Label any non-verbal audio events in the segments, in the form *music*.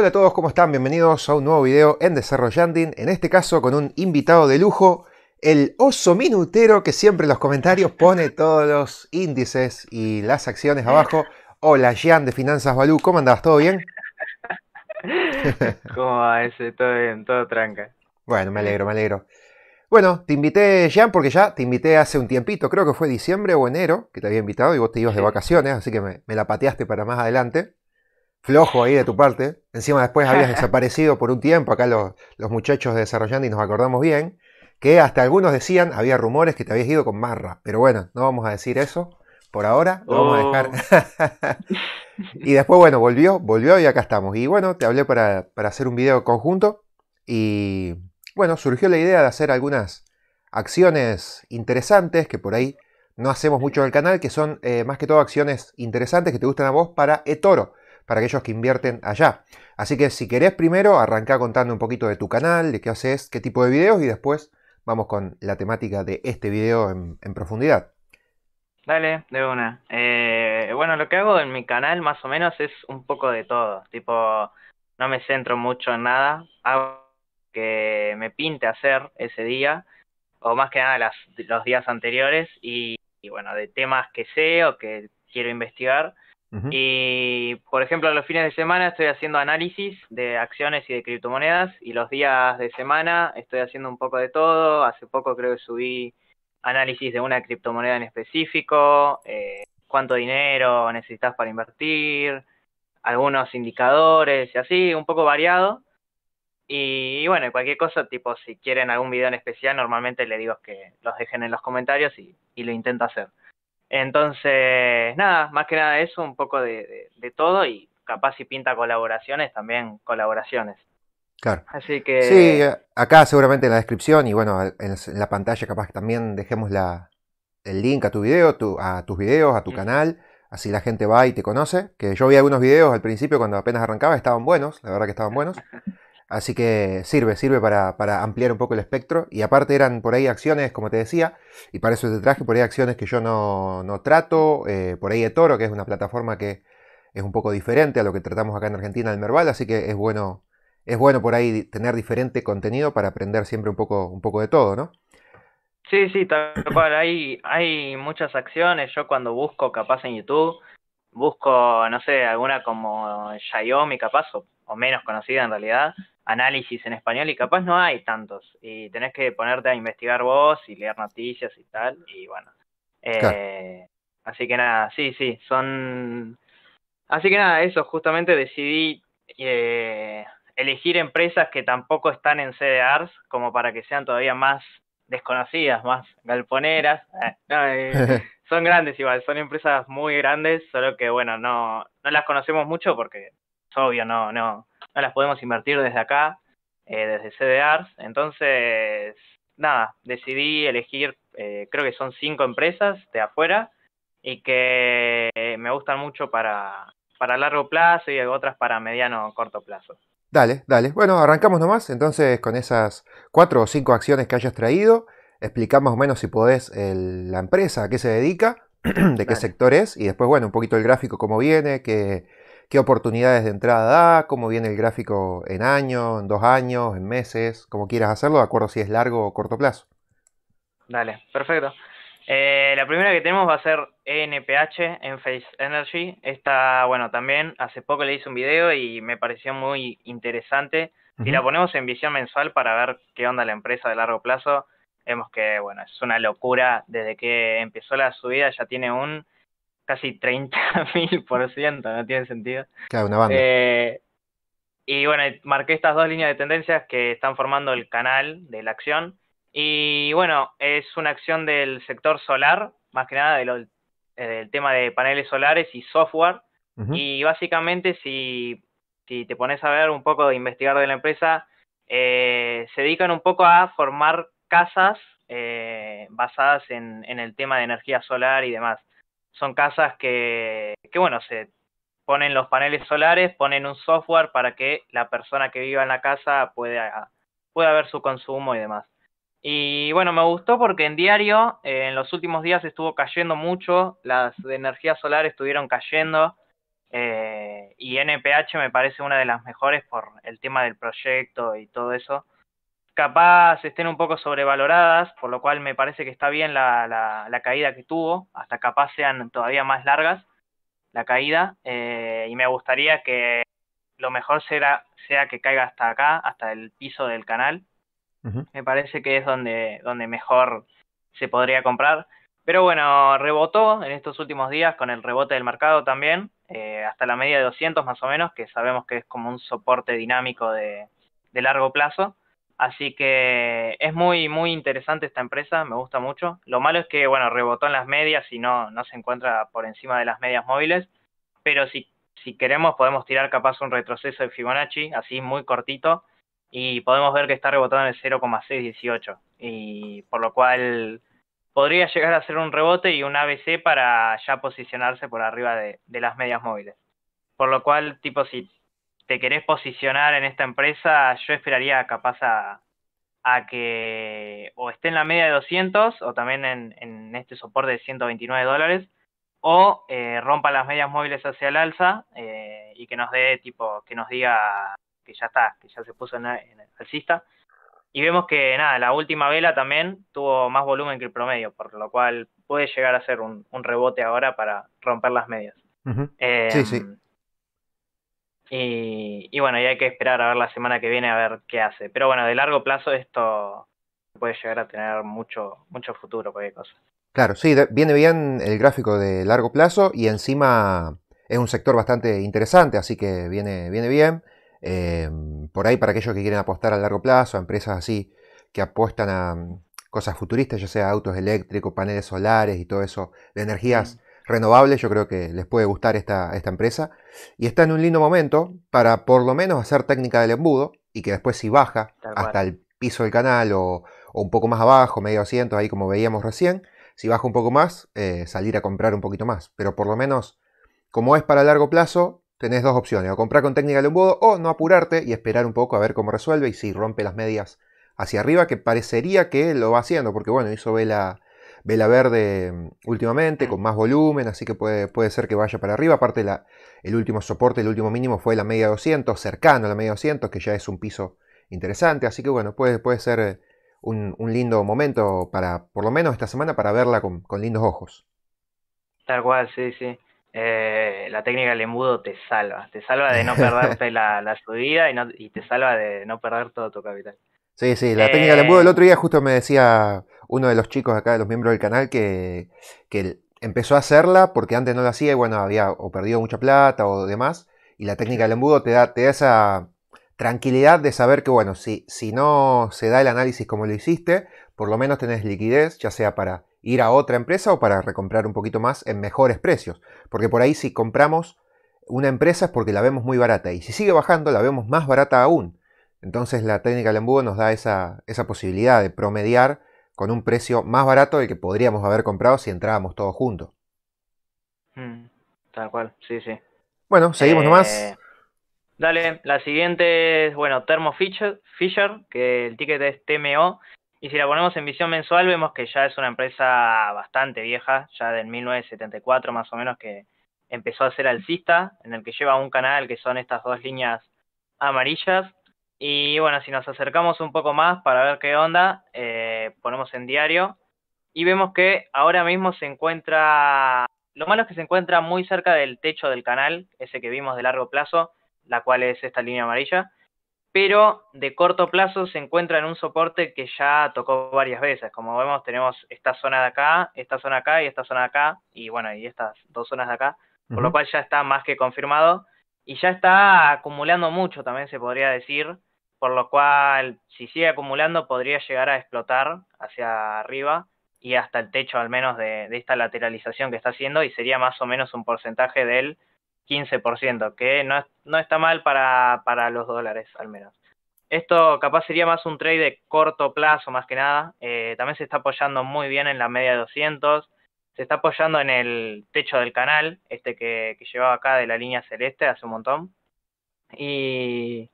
Hola a todos, ¿cómo están? Bienvenidos a un nuevo video en Desarrollanding, en este caso con un invitado de lujo, el oso minutero que siempre en los comentarios pone *laughs* todos los índices y las acciones abajo. Hola, Jean de Finanzas Balú, ¿cómo andás? ¿Todo bien? *laughs* ¿Cómo va ese? Todo bien, todo tranca. Bueno, me alegro, me alegro. Bueno, te invité, Jean, porque ya te invité hace un tiempito, creo que fue diciembre o enero, que te había invitado y vos te ibas de vacaciones, así que me la pateaste para más adelante flojo ahí de tu parte. Encima después *laughs* habías desaparecido por un tiempo, acá los, muchachos de Desarrollando y nos acordamos bien, que hasta algunos decían, había rumores que te habías ido con Marra, pero bueno, no vamos a decir eso por ahora, vamos a oh. dejar. *laughs* y después, bueno, volvió, volvió y acá estamos. Y bueno, te hablé para, hacer un video conjunto y bueno, surgió la idea de hacer algunas acciones interesantes que por ahí no hacemos mucho en el canal, que son eh, más que todo acciones interesantes que te gustan a vos para eToro para aquellos que invierten allá. Así que si querés primero, arranca contando un poquito de tu canal, de qué haces, qué tipo de videos y después vamos con la temática de este video en, profundidad. Dale, de una. Eh, bueno, lo que hago en mi canal más o menos es un poco de todo. Tipo, no me centro mucho en nada. Hago que me pinte hacer ese día, o más que nada los días anteriores, y bueno, de temas que sé o que quiero investigar. Y, por ejemplo, los fines de semana estoy haciendo análisis de acciones y de criptomonedas y los días de semana estoy haciendo un poco de todo. Hace poco creo que subí análisis de una criptomoneda en específico, eh, cuánto dinero necesitas para invertir, algunos indicadores y así, un poco variado. Y, bueno, cualquier cosa, tipo, si quieren algún video en especial, normalmente le digo que los dejen en los comentarios y lo intento hacer. Entonces, nada, más que nada eso, un poco de, todo y capaz si pinta colaboraciones, también colaboraciones. Claro. Así que... Sí, acá seguramente en la descripción y bueno, en la pantalla capaz que también dejemos la, el link a tu video, a tus videos, a tu mm. canal, así la gente va y te conoce. Que yo vi algunos videos al principio cuando apenas arrancaba, estaban buenos, la verdad que estaban buenos. *laughs* Así que sirve, sirve para, ampliar un poco el espectro. Y aparte eran por ahí acciones, como te decía, y para eso te traje, por ahí acciones que yo no, no trato. Eh, por ahí de Toro que es una plataforma que es un poco diferente a lo que tratamos acá en Argentina, el Merval. Así que es bueno, es bueno por ahí tener diferente contenido para aprender siempre un poco, un poco de todo, ¿no? Sí, sí, tal cual. Hay, hay muchas acciones. Yo cuando busco capaz en YouTube, busco, no sé, alguna como Xiaomi capaz, o menos conocida en realidad análisis en español y capaz no hay tantos. Y tenés que ponerte a investigar vos y leer noticias y tal. Y bueno. Eh, así que nada, sí, sí, son... Así que nada, eso, justamente decidí eh, elegir empresas que tampoco están en CDRs como para que sean todavía más desconocidas, más galponeras. *laughs* Eh, *laughs* son grandes igual, son empresas muy grandes, solo que bueno, no, no las conocemos mucho porque es obvio, no, no, las podemos invertir desde acá, eh, desde CDRs. Entonces, nada, decidí elegir, eh, creo que son cinco empresas de afuera y que me gustan mucho para, para largo plazo y otras para mediano o corto plazo. Dale, dale. Bueno, arrancamos nomás entonces con esas cuatro o cinco acciones que hayas traído. explicamos más o menos si podés la empresa, a qué se dedica, *clears throat* de qué sectores sector es y después, bueno, un poquito el gráfico, cómo viene, qué, qué oportunidades de entrada da, cómo viene el gráfico en año, en dos años, en meses, como quieras hacerlo, de acuerdo si es largo o corto plazo. Dale, perfecto. Eh, la primera que tenemos va a ser e NPH en Face Energy. Esta, bueno, también hace poco le hice un video y me pareció muy interesante. Y la ponemos en visión mensual para ver qué onda la empresa de largo plazo, vemos que, bueno, es una locura. Desde que empezó la subida ya tiene un casi 30.000%, *laughs* no tiene sentido. Claro, una banda. Eh, y bueno, marqué estas dos líneas de tendencias que están formando el canal de la acción. Y bueno, es una acción del sector solar, más que nada eh, del tema de paneles solares y software. Y básicamente, si, si te pones a ver un poco de investigar de la empresa, eh, se dedican un poco a formar casas basadas en, el tema de energía solar y demás son casas que, que, bueno, se ponen los paneles solares, ponen un software para que la persona que viva en la casa pueda, ver su consumo y demás. Y bueno, me gustó porque en diario, eh, en los últimos días estuvo cayendo mucho, las energías solares estuvieron cayendo, eh, y NPH me parece una de las mejores por el tema del proyecto y todo eso capaz estén un poco sobrevaloradas, por lo cual me parece que está bien la, la, caída que tuvo, hasta capaz sean todavía más largas la caída, eh, y me gustaría que lo mejor será, sea que caiga hasta acá, hasta el piso del canal. Me parece que es donde, donde mejor se podría comprar. Pero bueno, rebotó en estos últimos días con el rebote del mercado también, eh, hasta la media de 200 más o menos, que sabemos que es como un soporte dinámico de, de largo plazo. Así que es muy, muy interesante esta empresa, me gusta mucho. Lo malo es que, bueno, rebotó en las medias y no, no se encuentra por encima de las medias móviles, pero si, si queremos podemos tirar capaz un retroceso de Fibonacci, así muy cortito, y podemos ver que está rebotando en el 0,618, y por lo cual podría llegar a ser un rebote y un ABC para ya posicionarse por arriba de, de las medias móviles. Por lo cual, tipo, si te querés posicionar en esta empresa, yo esperaría capaz a, que o esté en la media de 200 o también en, este soporte de 129 dólares o eh, rompa las medias móviles hacia el alza eh, y que nos dé tipo que nos diga que ya está que ya se puso en, el alcista y vemos que nada la última vela también tuvo más volumen que el promedio por lo cual puede llegar a ser un, rebote ahora para romper las medias eh, sí sí y, bueno, y hay que esperar a ver la semana que viene a ver qué hace. Pero bueno, de largo plazo esto puede llegar a tener mucho, mucho futuro, cualquier cosa. Claro, sí, viene bien el gráfico de largo plazo y encima es un sector bastante interesante, así que viene, viene bien. Em, por ahí para aquellos que quieren apostar a largo plazo, a empresas así que apuestan a mm, cosas futuristas, ya sea autos eléctricos, paneles solares y todo eso, de energías mm renovables, yo creo que les puede gustar esta, esta empresa. Y está en un lindo momento para por lo menos hacer técnica del embudo y que después si baja hasta el piso del canal o, un poco más abajo, medio asiento, ahí como veíamos recién, si baja un poco más, eh, salir a comprar un poquito más. Pero por lo menos, como es para largo plazo, tenés dos opciones, o comprar con técnica del embudo o no apurarte y esperar un poco a ver cómo resuelve y si rompe las medias hacia arriba, que parecería que lo va haciendo, porque bueno, hizo vela vela verde mm, últimamente, con más volumen, así que puede, puede ser que vaya para arriba. Aparte, el último soporte, el último mínimo fue la media 200, cercano a la media 200, que ya es un piso interesante. Así que bueno, puede, puede ser eh, un, lindo momento para, por lo menos esta semana, para verla con, lindos ojos. Tal cual, sí, sí. Eh, la técnica del embudo te salva, te salva de no perderte *laughs* la, subida y, te salva de no perder todo tu capital. Sí, sí, la técnica del eh, embudo. El otro día justo me decía uno de los chicos acá de los miembros del canal que, empezó a hacerla porque antes no la hacía y bueno, había o perdido mucha plata o demás. Y la técnica del embudo te da, esa tranquilidad de saber que bueno, si, si no se da el análisis como lo hiciste, por lo menos tenés liquidez, ya sea para ir a otra empresa o para recomprar un poquito más en mejores precios. Porque por ahí si compramos una empresa es porque la vemos muy barata y si sigue bajando la vemos más barata aún. Entonces la técnica del embudo nos da esa posibilidad de promediar con un precio más barato del que podríamos haber comprado si entrábamos todos juntos. Mm, tal cual, sí, sí. Bueno, seguimos eh, nomás. Dale, la siguiente es, bueno, Thermo Fisher, que el ticket es TMO. Y si la ponemos en visión mensual, vemos que ya es una empresa bastante vieja, ya del 1974 más o menos, que empezó a ser alcista, en el que lleva un canal que son estas dos líneas amarillas y bueno, si nos acercamos un poco más para ver qué onda, eh, ponemos en diario y vemos que ahora mismo se encuentra, lo malo es que se encuentra muy cerca del techo del canal, ese que vimos de largo plazo, la cual es esta línea amarilla, pero de corto plazo se encuentra en un soporte que ya tocó varias veces. Como vemos, tenemos esta zona de acá, esta zona acá y esta zona de acá, y bueno, y estas dos zonas de acá, por lo cual ya está más que confirmado. Y ya está acumulando mucho, también se podría decir por lo cual si sigue acumulando podría llegar a explotar hacia arriba y hasta el techo al menos de, esta lateralización que está haciendo y sería más o menos un porcentaje del 15%, que no, no está mal para, los dólares al menos. Esto capaz sería más un trade de corto plazo más que nada. Eh, también se está apoyando muy bien en la media de 200. Se está apoyando en el techo del canal, este que, que llevaba acá de la línea celeste hace un montón. Y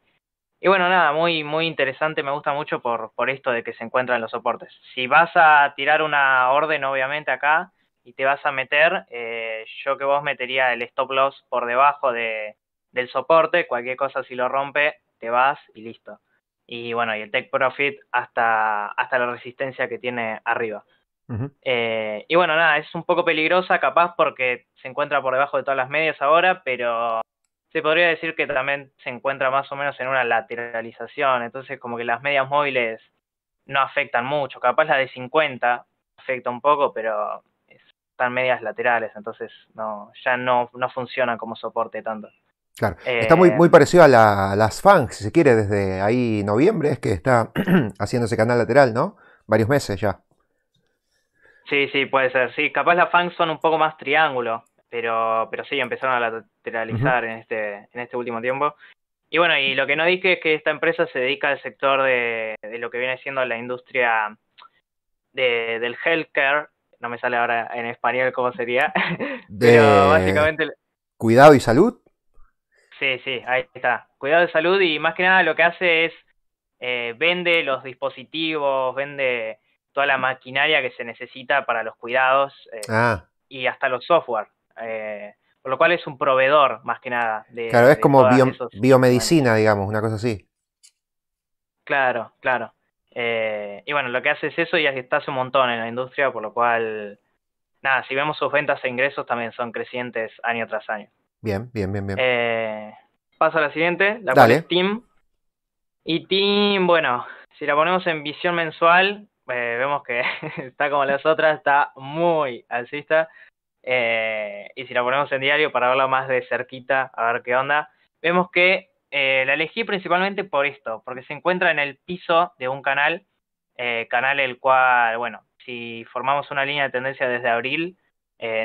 y bueno, nada, muy, muy interesante, me gusta mucho por, por esto de que se encuentran los soportes. Si vas a tirar una orden, obviamente, acá, y te vas a meter, eh, yo que vos metería el stop loss por debajo de, del soporte, cualquier cosa si lo rompe, te vas y listo. Y bueno, y el take profit hasta, hasta la resistencia que tiene arriba. Eh, y bueno, nada, es un poco peligrosa, capaz porque se encuentra por debajo de todas las medias ahora, pero se podría decir que también se encuentra más o menos en una lateralización, entonces como que las medias móviles no afectan mucho, capaz la de 50 afecta un poco, pero están medias laterales, entonces no ya no, no funciona como soporte tanto. Claro, está muy, eh, muy parecido a, las FANG, si se quiere, desde ahí noviembre, es que está *clears throat* haciendo ese canal lateral, ¿no? Varios meses ya. Sí, sí, puede ser, sí, capaz las FANG son un poco más triángulo, pero, sí, empezaron a lateralizar en, este, en este último tiempo. Y bueno, y lo que no dije es que esta empresa se dedica al sector de, lo que viene siendo la industria de, del healthcare, no me sale ahora en español cómo sería, *laughs* pero básicamente... Cuidado y salud. Sí, sí, ahí está. Cuidado y salud y más que nada lo que hace es eh, vende los dispositivos, vende toda la maquinaria que se necesita para los cuidados eh, ah. y hasta los software. Eh, por lo cual es un proveedor, más que nada. De, claro, es como biomedicina, digamos, una cosa así. Claro, claro. Eh, y bueno, lo que hace es eso y está hace un montón en la industria, por lo cual, nada, si vemos sus ventas e ingresos también son crecientes año tras año. Bien, bien, bien, bien. Eh, paso a la siguiente, la cual Y Tim, bueno, si la ponemos en visión mensual, vemos que *laughs* está como las otras, está muy alcista. Eh, y si la ponemos en diario para verla más de cerquita, a ver qué onda, vemos que eh, la elegí principalmente por esto, porque se encuentra en el piso de un canal, eh, canal el cual, bueno, si formamos una línea de tendencia desde abril,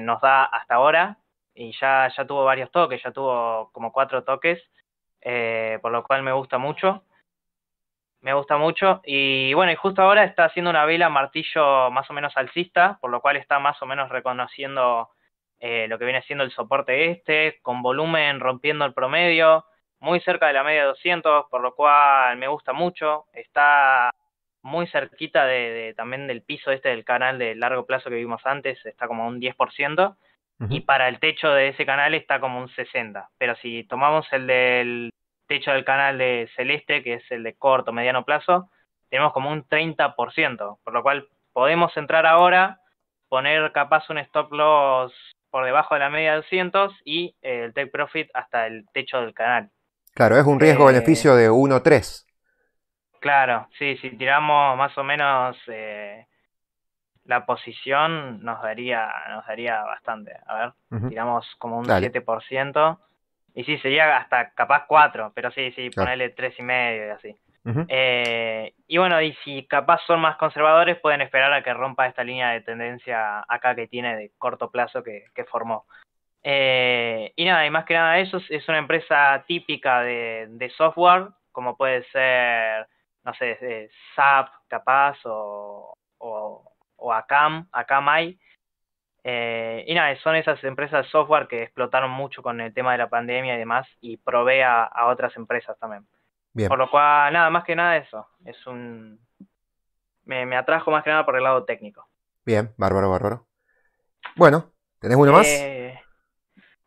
nos da hasta ahora, y ya, ya tuvo varios toques, ya tuvo como cuatro toques, por lo cual me gusta mucho me gusta mucho. Y bueno, y justo ahora está haciendo una vela martillo más o menos alcista, por lo cual está más o menos reconociendo eh, lo que viene siendo el soporte este, con volumen rompiendo el promedio, muy cerca de la media 200, por lo cual me gusta mucho. Está muy cerquita de, también del piso este del canal de largo plazo que vimos antes, está como un 10%. Y para el techo de ese canal está como un 60. Pero si tomamos el del techo del canal de celeste, que es el de corto, mediano plazo, tenemos como un 30%, por lo cual podemos entrar ahora, poner capaz un stop loss por debajo de la media de 200 y eh, el take profit hasta el techo del canal. Claro, es un riesgo-beneficio eh, de 1-3. Claro, sí, si tiramos más o menos eh, la posición, nos daría, nos daría bastante. A ver, tiramos como un 7%. Y sí, sería hasta capaz cuatro, pero sí, sí, ponerle tres y medio y así. Eh, y bueno, y si capaz son más conservadores, pueden esperar a que rompa esta línea de tendencia acá que tiene de corto plazo que, formó. Eh, y nada, y más que nada eso, es una empresa típica de, software, como puede ser, no sé, SAP eh, capaz o, o, ACAM, Acamai eh, y nada, son esas empresas de software que explotaron mucho con el tema de la pandemia y demás y provee a, otras empresas también. Por lo cual, nada, más que nada eso. Es un... Me, atrajo más que nada por el lado técnico. Bien, bárbaro, bárbaro. Bueno, ¿tenés uno más? Eh,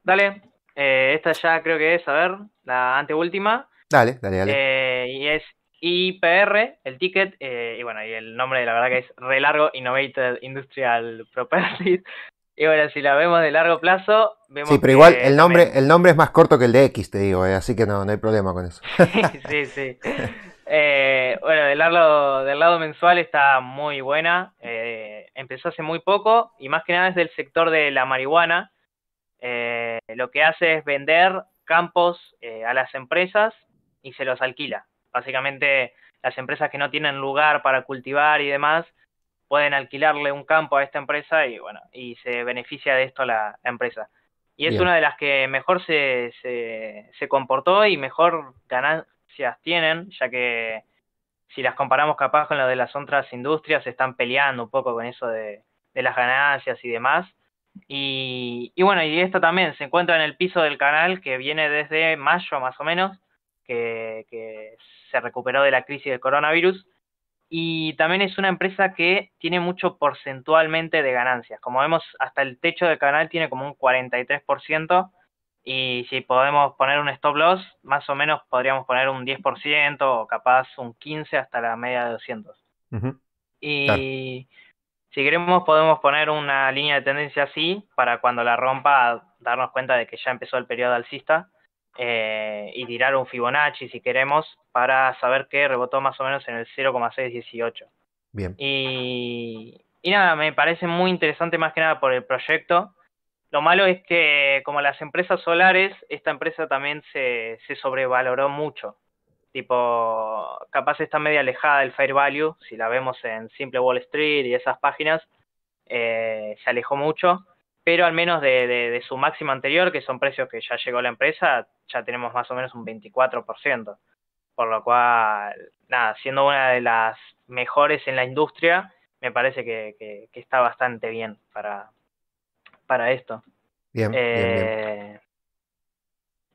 dale, eh, esta ya creo que es, a ver, la anteúltima. Dale, dale, dale. y es IPR, el ticket, y bueno, y el nombre de la verdad que es Relargo Innovated Industrial Properties, y bueno, si la vemos de largo plazo, vemos Sí, pero igual el nombre, el nombre es más corto que el de X, te digo, eh, así que no, no hay problema con eso. *laughs* sí, sí. Eh, bueno, del lado, del lado mensual está muy buena. Eh, empezó hace muy poco y más que nada es del sector de la marihuana. Eh, lo que hace es vender campos a las empresas y se los alquila. Básicamente las empresas que no tienen lugar para cultivar y demás pueden alquilarle un campo a esta empresa y bueno, y se beneficia de esto la, empresa. Y es una de las que mejor se, se, comportó y mejor ganancias tienen, ya que si las comparamos capaz con las de las otras industrias, se están peleando un poco con eso de, las ganancias y demás. Y, y, bueno, y esto también se encuentra en el piso del canal que viene desde mayo más o menos, que, que se recuperó de la crisis del coronavirus y también es una empresa que tiene mucho porcentualmente de ganancias. Como vemos, hasta el techo del canal tiene como un 43%, y si podemos poner un stop loss, más o menos podríamos poner un 10% o capaz un 15% hasta la media de 200. Y si queremos podemos poner una línea de tendencia así para cuando la rompa darnos cuenta de que ya empezó el periodo alcista eh, y tirar un Fibonacci si queremos para saber que rebotó más o menos en el 0,618. Bien. Y, y nada, me parece muy interesante más que nada por el proyecto. Lo malo es que como las empresas solares, esta empresa también se, se sobrevaloró mucho. Tipo, capaz está media alejada del fair value, si la vemos en Simple Wall Street y esas páginas, eh, se alejó mucho pero al menos de, su máximo anterior, que son precios que ya llegó la empresa, ya tenemos más o menos un 24%, por lo cual, nada, siendo una de las mejores en la industria, me parece que, está bastante bien para, para esto. Bien, bien. Eh,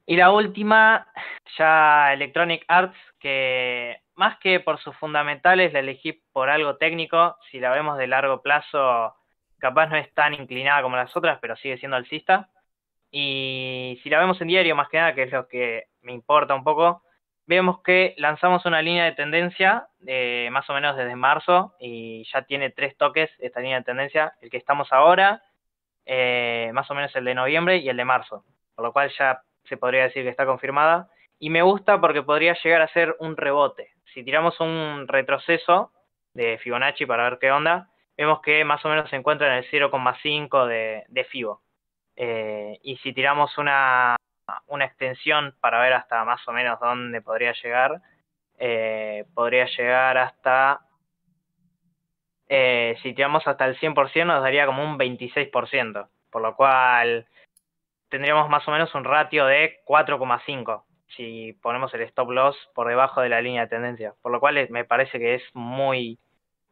y la última, ya Electronic Arts, que más que por sus fundamentales la elegí por algo técnico, si la vemos de largo plazo, capaz no es tan inclinada como las otras, pero sigue siendo alcista. Y si la vemos en diario, más que nada, que es lo que me importa un poco, vemos que lanzamos una línea de tendencia eh, más o menos desde marzo y ya tiene tres toques esta línea de tendencia, el que estamos ahora, eh, más o menos el de noviembre y el de marzo, por lo cual ya se podría decir que está confirmada. Y me gusta porque podría llegar a ser un rebote. Si tiramos un retroceso de Fibonacci para ver qué onda, vemos que más o menos se encuentra en el 0,5 de, FIBO. Eh, y si tiramos una, extensión para ver hasta más o menos dónde podría llegar, eh, podría llegar hasta... Eh, si tiramos hasta el 100% nos daría como un 26%, por lo cual tendríamos más o menos un ratio de 4,5 si ponemos el stop loss por debajo de la línea de tendencia, por lo cual me parece que es muy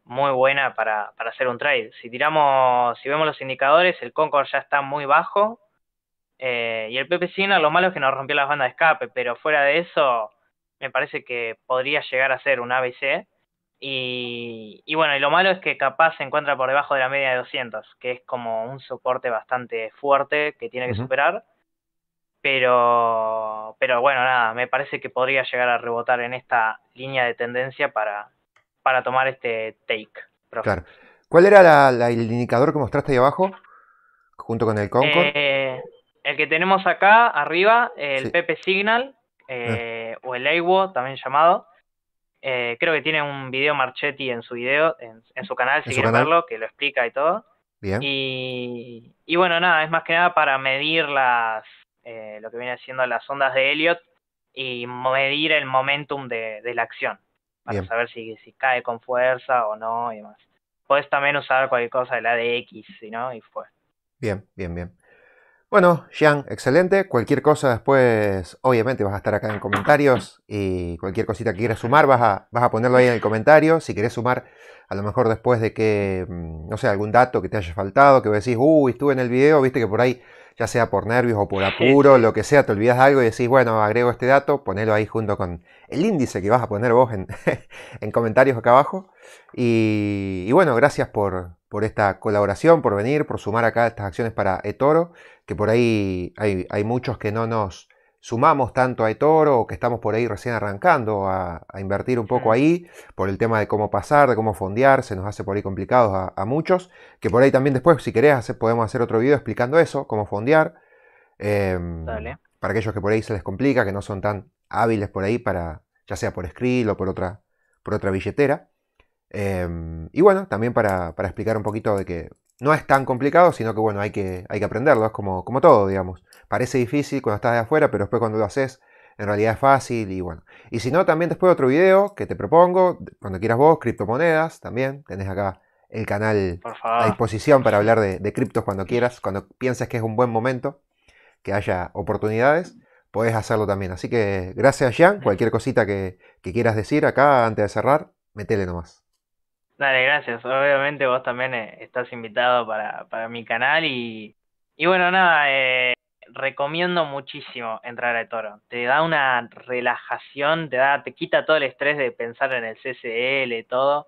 muy buena para, para hacer un trade. Si tiramos, si vemos los indicadores, el Concord ya está muy bajo. Eh, y el PPC, lo malo es que nos rompió las bandas de escape, pero fuera de eso, me parece que podría llegar a ser un ABC. Y, bueno, y lo malo es que capaz se encuentra por debajo de la media de 200, que es como un soporte bastante fuerte que tiene que superar. Pero, pero bueno, nada, me parece que podría llegar a rebotar en esta línea de tendencia para, para tomar este take. Profe. Claro. ¿Cuál era el indicador que mostraste ahí abajo? Junto con el Concord. Eh, el que tenemos acá arriba, el PP Signal, ah. eh, o el AWO también llamado. Eh, creo que tiene un video Marchetti en su video, en, su canal, si quieren verlo, que lo explica y todo. Bien. Y, bueno, nada, es más que nada para medir las lo que viene haciendo las ondas de Elliot y medir el momentum de, de la acción para saber si, cae con fuerza o no y demás. Puedes también usar cualquier cosa de la DX, si no, y fue. Bien, bien, bien. Bueno, Jean, excelente. Cualquier cosa después, obviamente, vas a estar acá en comentarios y cualquier cosita que quieras sumar, vas a, vas a ponerlo ahí en el comentario. Si querés sumar, a lo mejor después de que, mm, no sé, algún dato que te haya faltado, que decís, uy, estuve en el video, viste que por ahí ya sea por nervios o por *laughs* apuro, lo que sea, te olvidas algo y decís, bueno, agrego este dato, ponelo ahí junto con el índice que vas a poner vos en, *laughs* comentarios acá abajo. Y, bueno, gracias por, por, esta colaboración, por venir, por sumar acá estas acciones para eToro, que por ahí hay, hay muchos que no nos sumamos tanto a eToro o que estamos por ahí recién arrancando a, invertir un poco ahí por el tema de cómo pasar, de cómo fondear, se nos hace por ahí complicados a, muchos, que por ahí también después, si querés, podemos hacer otro video explicando eso, cómo fondear. Em, para aquellos que por ahí se les complica, que no son tan hábiles por ahí para, ya sea por Skrill o por otra, por otra billetera. Em, y bueno, también para, para, explicar un poquito de que no es tan complicado, sino que bueno, hay que, hay que aprenderlo, es como, como todo, digamos. Parece difícil cuando estás de afuera, pero después cuando lo haces, en realidad es fácil y bueno. Y si no, también después otro video que te propongo, cuando quieras vos, criptomonedas, también tenés acá el canal a disposición para hablar de, criptos cuando quieras, cuando pienses que es un buen momento, que haya oportunidades, podés hacerlo también. Así que gracias, Jean. Cualquier cosita que, que quieras decir acá antes de cerrar, metele nomás. Dale, gracias. Obviamente vos también eh, estás invitado para, para mi canal y, bueno, nada, eh, recomiendo muchísimo entrar a Toro. Te da una relajación, te da, te quita todo el estrés de pensar en el CCL y todo.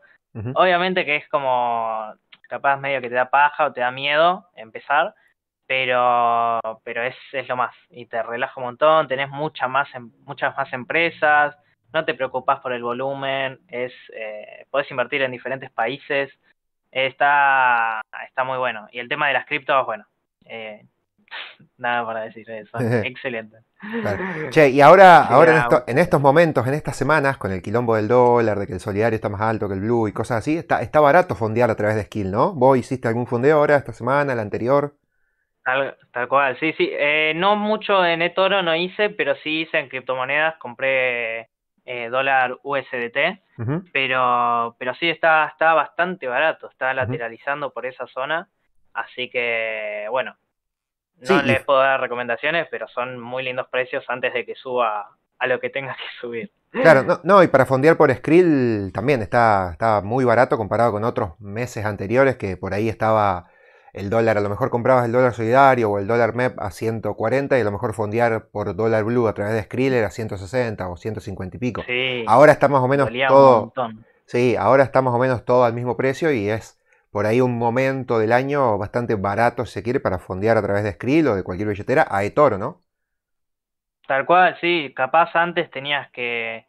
Obviamente que es como capaz medio que te da paja o te da miedo empezar, pero pero es, es lo más y te relaja un montón, tenés mucha más em, muchas más empresas, no te preocupas por el volumen, es, eh, puedes invertir en diferentes países, está, está muy bueno. Y el tema de las criptos, bueno, eh, *laughs* nada para decir eso, *laughs* excelente. Che, y ahora, ahora ah, en, estos momentos, en estas semanas, con el quilombo del dólar, de que el solidario está más alto que el blue y cosas así, está, está barato fondear a través de Skill, ¿no? ¿Vos hiciste algún fondeo ahora, esta semana, la anterior? Tal, cual, sí, sí. Eh, no mucho en eToro no hice, pero sí hice en criptomonedas. Compré eh, dólar USDT, pero, pero sí está, está bastante barato, está lateralizando por esa zona, así que bueno, no les puedo dar recomendaciones, pero son muy lindos precios antes de que suba a lo que tenga que subir. Claro, no, no y para fondear por Skrill también está, está muy barato comparado con otros meses anteriores que por ahí estaba el dólar, a lo mejor comprabas el dólar solidario o el dólar MEP a 140 y a lo mejor fondear por dólar blue a través de Skrill a 160 o 150 y pico. Sí, ahora está más o menos todo. Sí, ahora está más o menos todo al mismo precio y es por ahí un momento del año bastante barato, si se quiere, para fondear a través de Skrill o de cualquier billetera a eToro, ¿no? Tal cual, sí. Capaz antes tenías que,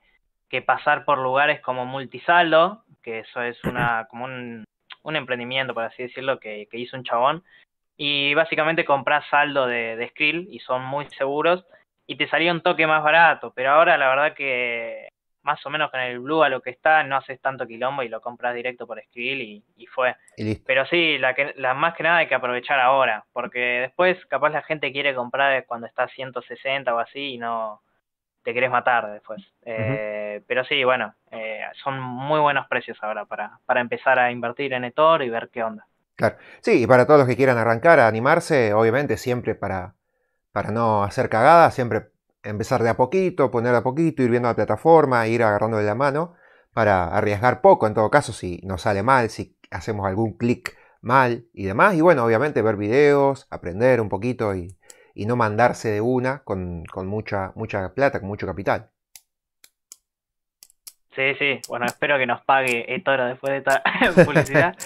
pasar por lugares como Multisaldo, que eso es una como un un emprendimiento, por así decirlo, que, que hizo un chabón. Y básicamente compras saldo de, de Skrill y son muy seguros y te salía un toque más barato, pero ahora la verdad que más o menos con el Blue a lo que está, no haces tanto quilombo y lo compras directo por Skrill y, y fue. pero sí, la, que, la más que nada hay que aprovechar ahora, porque después capaz la gente quiere comprar cuando está a 160 o así y no, te querés matar después. Eh, pero sí, bueno, eh, son muy buenos precios ahora para, para empezar a invertir en Etor y ver qué onda. Claro, sí, y para todos los que quieran arrancar, animarse, obviamente siempre para, para no hacer cagadas, siempre empezar de a poquito, poner a poquito, ir viendo la plataforma, ir agarrando de la mano, para arriesgar poco en todo caso si nos sale mal, si hacemos algún clic mal y demás. Y bueno, obviamente ver videos, aprender un poquito y, y no mandarse de una con, mucha, mucha plata, con mucho capital. Sí, sí, bueno, espero que nos pague eToro después de esta *laughs* publicidad.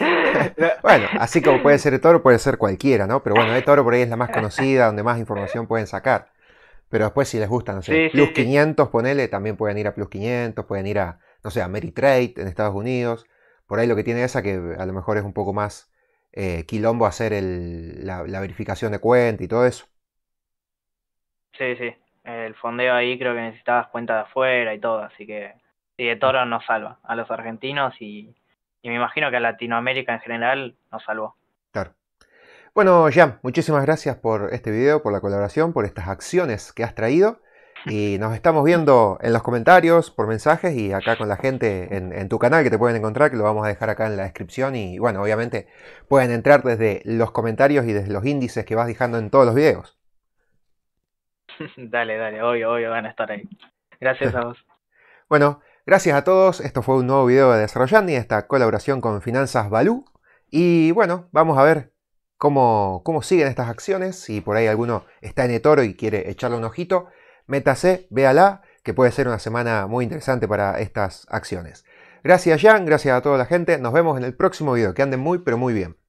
*laughs* bueno, así como puede ser eToro, puede ser cualquiera, ¿no? Pero bueno, eToro eh, por ahí es la más *laughs* conocida, donde más información pueden sacar. Pero después, si les gusta, no sé, Plus 500, ponele, también pueden ir a Plus 500, pueden ir a, no sé, a Meritrade en Estados Unidos. Por ahí lo que tiene esa que a lo mejor es un poco más eh, quilombo hacer el, la verificación de cuenta y todo eso. Sí, sí. El fondeo ahí creo que necesitabas cuenta de afuera y todo, así que de Toro nos salva a los argentinos y, me imagino que a Latinoamérica en general nos salvó. Claro. Bueno, Jan, muchísimas gracias por este video, por la colaboración, por estas acciones que has traído. Y nos estamos viendo en los comentarios, por mensajes y acá con la gente en, tu canal que te pueden encontrar, que lo vamos a dejar acá en la descripción. Y bueno, obviamente pueden entrar desde los comentarios y desde los índices que vas dejando en todos los videos. *laughs* dale, dale, obvio, obvio, van a estar ahí. Gracias a vos. *laughs* bueno, gracias a todos. Esto fue un nuevo video de Desarrollando y esta colaboración con Finanzas Balú. Y bueno, vamos a ver cómo, cómo siguen estas acciones. Si por ahí alguno está en Etoro y quiere echarle un ojito, métase, véala, que puede ser una semana muy interesante para estas acciones. Gracias, Jan. Gracias a toda la gente. Nos vemos en el próximo video. Que anden muy, pero muy bien.